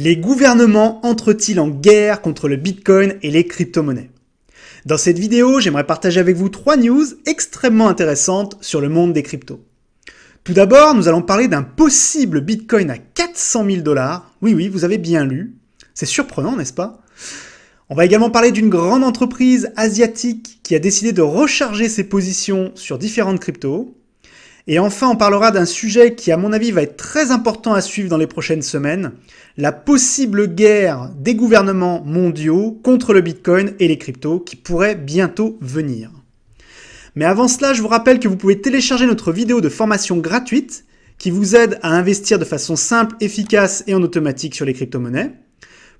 Les gouvernements entrent-ils en guerre contre le Bitcoin et les crypto-monnaies Dans cette vidéo, j'aimerais partager avec vous trois news extrêmement intéressantes sur le monde des cryptos. Tout d'abord, nous allons parler d'un possible Bitcoin à 400 000 dollars. Oui, oui, vous avez bien lu. C'est surprenant, n'est-ce pas On va également parler d'une grande entreprise asiatique qui a décidé de recharger ses positions sur différentes cryptos. Et enfin, on parlera d'un sujet qui, à mon avis, va être très important à suivre dans les prochaines semaines, la possible guerre des gouvernements mondiaux contre le Bitcoin et les cryptos qui pourrait bientôt venir. Mais avant cela, je vous rappelle que vous pouvez télécharger notre vidéo de formation gratuite qui vous aide à investir de façon simple, efficace et en automatique sur les crypto-monnaies.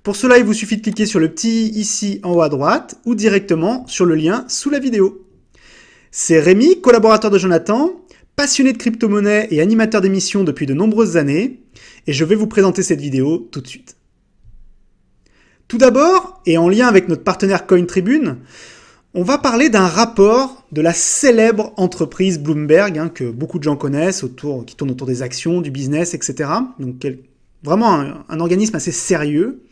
Pour cela, il vous suffit de cliquer sur le petit ici en haut à droite ou directement sur le lien sous la vidéo. C'est Rémi, collaborateur de Jonathan, passionné de crypto-monnaie et animateur d'émissions depuis de nombreuses années, et je vais vous présenter cette vidéo tout de suite. Tout d'abord, et en lien avec notre partenaire CoinTribune, on va parler d'un rapport de la célèbre entreprise Bloomberg, hein, que beaucoup de gens connaissent, autour, qui tourne autour des actions, du business, etc. Donc vraiment un organisme assez sérieux,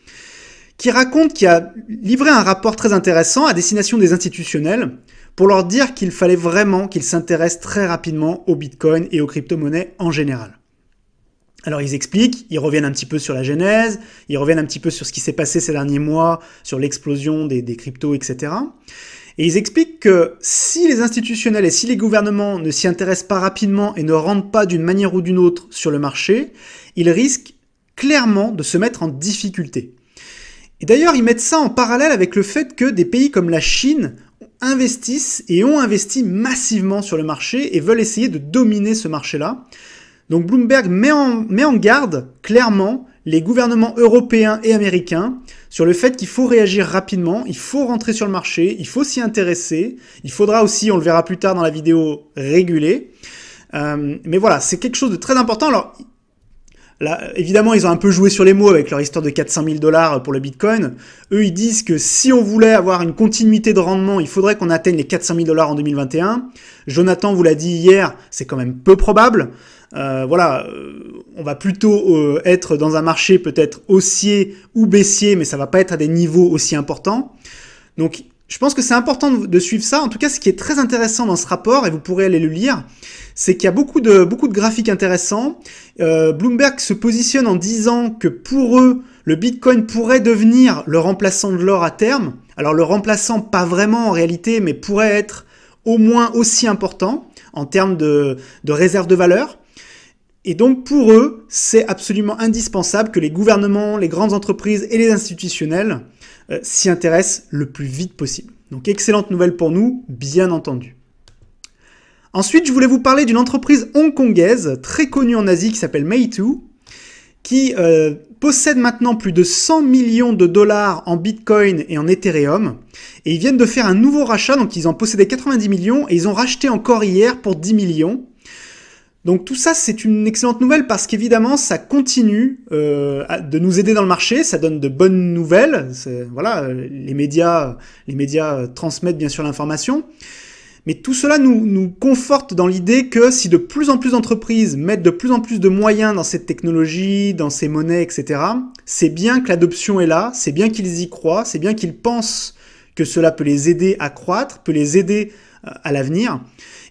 qui raconte qu'il a livré un rapport très intéressant à destination des institutionnels pour leur dire qu'il fallait vraiment qu'ils s'intéressent très rapidement au Bitcoin et aux crypto-monnaies en général. Alors ils expliquent, ils reviennent un petit peu sur la genèse, ils reviennent un petit peu sur ce qui s'est passé ces derniers mois, sur l'explosion des, des cryptos, etc. Et ils expliquent que si les institutionnels et si les gouvernements ne s'y intéressent pas rapidement et ne rentrent pas d'une manière ou d'une autre sur le marché, ils risquent clairement de se mettre en difficulté. Et d'ailleurs, ils mettent ça en parallèle avec le fait que des pays comme la Chine investissent et ont investi massivement sur le marché et veulent essayer de dominer ce marché-là. Donc Bloomberg met en, met en garde clairement les gouvernements européens et américains sur le fait qu'il faut réagir rapidement, il faut rentrer sur le marché, il faut s'y intéresser, il faudra aussi, on le verra plus tard dans la vidéo, réguler. Euh, mais voilà, c'est quelque chose de très important. Alors, Là, évidemment, ils ont un peu joué sur les mots avec leur histoire de 400 000 dollars pour le Bitcoin. Eux, ils disent que si on voulait avoir une continuité de rendement, il faudrait qu'on atteigne les 400 000 dollars en 2021. Jonathan vous l'a dit hier, c'est quand même peu probable. Euh, voilà, euh, on va plutôt euh, être dans un marché peut-être haussier ou baissier, mais ça va pas être à des niveaux aussi importants. Donc je pense que c'est important de, suivre ça. En tout cas, ce qui est très intéressant dans ce rapport, et vous pourrez aller le lire, c'est qu'il y a beaucoup de, beaucoup de graphiques intéressants. Euh, Bloomberg se positionne en disant que pour eux, le Bitcoin pourrait devenir le remplaçant de l'or à terme. Alors le remplaçant, pas vraiment en réalité, mais pourrait être au moins aussi important en termes de, de réserve de valeur. Et donc pour eux, c'est absolument indispensable que les gouvernements, les grandes entreprises et les institutionnels euh, s'y intéressent le plus vite possible. Donc excellente nouvelle pour nous, bien entendu. Ensuite, je voulais vous parler d'une entreprise hongkongaise très connue en Asie qui s'appelle Meitu, qui euh, possède maintenant plus de 100 millions de dollars en Bitcoin et en Ethereum. Et ils viennent de faire un nouveau rachat, donc ils en possédaient 90 millions et ils ont racheté encore hier pour 10 millions. Donc tout ça, c'est une excellente nouvelle parce qu'évidemment, ça continue euh, de nous aider dans le marché, ça donne de bonnes nouvelles. Voilà, les médias, les médias transmettent bien sûr l'information. Mais tout cela nous, nous conforte dans l'idée que si de plus en plus d'entreprises mettent de plus en plus de moyens dans cette technologie, dans ces monnaies, etc., c'est bien que l'adoption est là, c'est bien qu'ils y croient, c'est bien qu'ils pensent que cela peut les aider à croître, peut les aider euh, à l'avenir.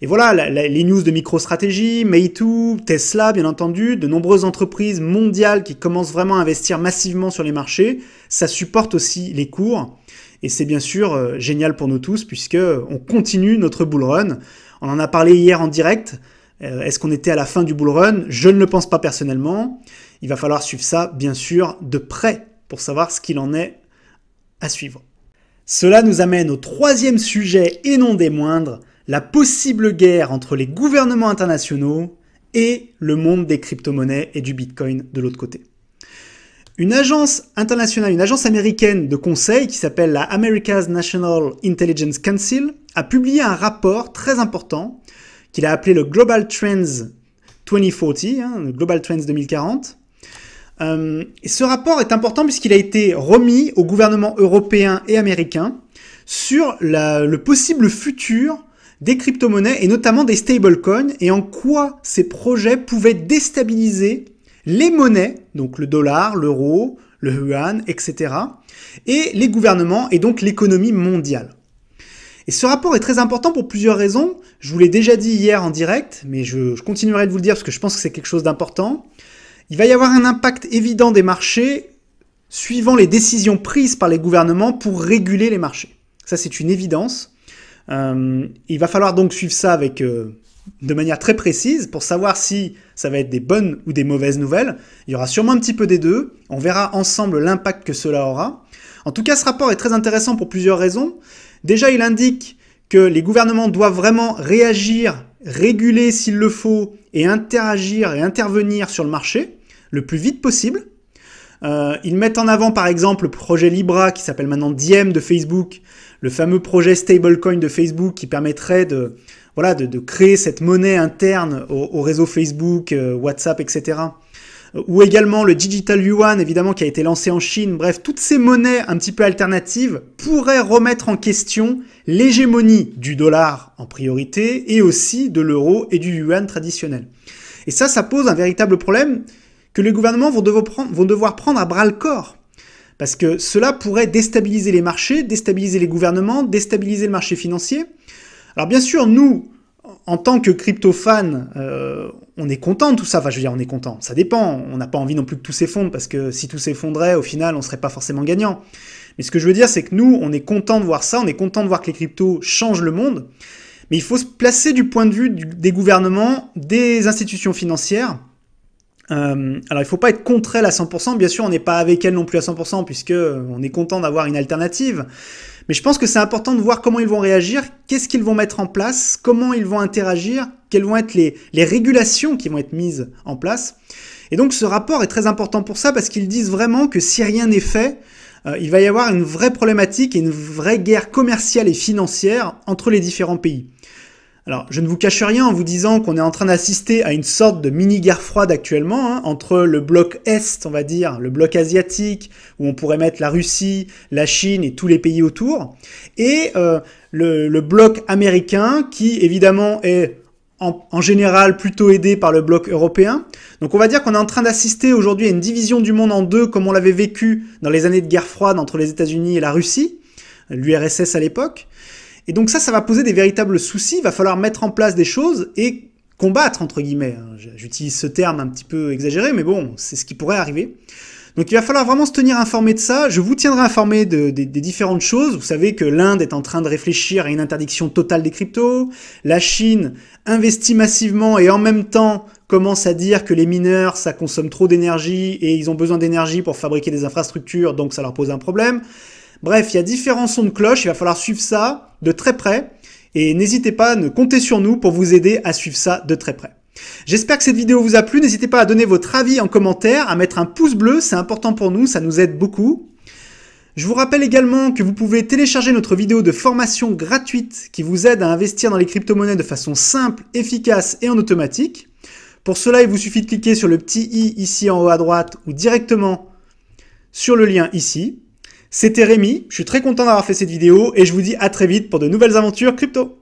Et voilà, les news de MicroStrategy, Meitu, Tesla, bien entendu, de nombreuses entreprises mondiales qui commencent vraiment à investir massivement sur les marchés, ça supporte aussi les cours. Et c'est bien sûr euh, génial pour nous tous puisque euh, on continue notre bull run. On en a parlé hier en direct. Est-ce qu'on était à la fin du bull run Je ne le pense pas personnellement. Il va falloir suivre ça, bien sûr, de près pour savoir ce qu'il en est à suivre. Cela nous amène au troisième sujet et non des moindres, la possible guerre entre les gouvernements internationaux et le monde des crypto-monnaies et du Bitcoin de l'autre côté. Une agence internationale, une agence américaine de conseil qui s'appelle la America's National Intelligence Council a publié un rapport très important qu'il a appelé le Global Trends 2040, hein, le Global Trends 2040, euh, ce rapport est important puisqu'il a été remis aux gouvernements européen et américain sur le possible futur des crypto-monnaies et notamment des stablecoins et en quoi ces projets pouvaient déstabiliser les monnaies, donc le dollar, l'euro, le yuan, etc., et les gouvernements et donc l'économie mondiale. Et ce rapport est très important pour plusieurs raisons. Je vous l'ai déjà dit hier en direct, mais je continuerai de vous le dire parce que je pense que c'est quelque chose d'important. Il va y avoir un impact évident des marchés suivant les décisions prises par les gouvernements pour réguler les marchés. Ça, c'est une évidence. Euh, il va falloir donc suivre ça avec, euh, de manière très précise pour savoir si ça va être des bonnes ou des mauvaises nouvelles. Il y aura sûrement un petit peu des deux. On verra ensemble l'impact que cela aura. En tout cas, ce rapport est très intéressant pour plusieurs raisons. Déjà, il indique que les gouvernements doivent vraiment réagir réguler s'il le faut et interagir et intervenir sur le marché le plus vite possible. Euh, ils mettent en avant par exemple le projet Libra qui s'appelle maintenant Diem de Facebook, le fameux projet stablecoin de Facebook qui permettrait de, créer cette monnaie interne au, réseau Facebook, euh, WhatsApp, etc. Euh, ou également le digital yuan, évidemment, qui a été lancé en Chine. Bref, toutes ces monnaies un petit peu alternatives pourraient remettre en question l'hégémonie du dollar en priorité et aussi de l'euro et du yuan traditionnel. Et ça, ça pose un véritable problème que les gouvernements vont devoir prendre, vont devoir prendre à bras le corps. Parce que cela pourrait déstabiliser les marchés, déstabiliser les gouvernements, déstabiliser le marché financier. Alors bien sûr, nous, en tant que crypto-fan, euh, on est content de tout ça. Enfin, je veux dire, on est content. Ça dépend. On n'a pas envie non plus que tout s'effondre parce que si tout s'effondrait, au final, on serait pas forcément gagnant. Mais ce que je veux dire, c'est que nous, on est content de voir ça. On est content de voir que les cryptos changent le monde. Mais il faut se placer du point de vue des gouvernements, des institutions financières euh, alors il ne faut pas être contre elle à 100%, bien sûr on n'est pas avec elle non plus à 100% puisque on est content d'avoir une alternative. Mais je pense que c'est important de voir comment ils vont réagir, qu'est-ce qu'ils vont mettre en place, comment ils vont interagir, quelles vont être les, régulations qui vont être mises en place. Et donc ce rapport est très important pour ça parce qu'ils disent vraiment que si rien n'est fait, euh, il va y avoir une vraie problématique et une vraie guerre commerciale et financière entre les différents pays. Alors, je ne vous cache rien en vous disant qu'on est en train d'assister à une sorte de mini-guerre froide actuellement, hein, entre le bloc Est, on va dire, le bloc asiatique, où on pourrait mettre la Russie, la Chine et tous les pays autour, et euh, le, bloc américain, qui évidemment est en, en, général plutôt aidé par le bloc européen. Donc on va dire qu'on est en train d'assister aujourd'hui à une division du monde en deux comme on l'avait vécu dans les années de guerre froide entre les États-Unis et la Russie, l'URSS à l'époque. Et donc ça, ça va poser des véritables soucis, il va falloir mettre en place des choses et combattre, entre guillemets. Hein. J'utilise ce terme un petit peu exagéré, mais bon, c'est ce qui pourrait arriver. Donc il va falloir vraiment se tenir informé de ça. Je vous tiendrai informé des différentes choses. Vous savez que l'Inde est en train de réfléchir à une interdiction totale des cryptos. La Chine investit massivement et en même temps commence à dire que les mineurs, ça consomme trop d'énergie et ils ont besoin d'énergie pour fabriquer des infrastructures, donc ça leur pose un problème. Bref, il y a différents sons de cloche, il va falloir suivre ça de très près. Et n'hésitez pas, à ne compter sur nous pour vous aider à suivre ça de très près. J'espère que cette vidéo vous a plu, n'hésitez pas à donner votre avis en commentaire, à mettre un pouce bleu, c'est important pour nous, ça nous aide beaucoup. Je vous rappelle également que vous pouvez télécharger notre vidéo de formation gratuite qui vous aide à investir dans les crypto-monnaies de façon simple, efficace et en automatique. Pour cela, il vous suffit de cliquer sur le petit i ici en haut à droite ou directement sur le lien ici. C'était Rémi, je suis très content d'avoir fait cette vidéo et je vous dis à très vite pour de nouvelles aventures crypto.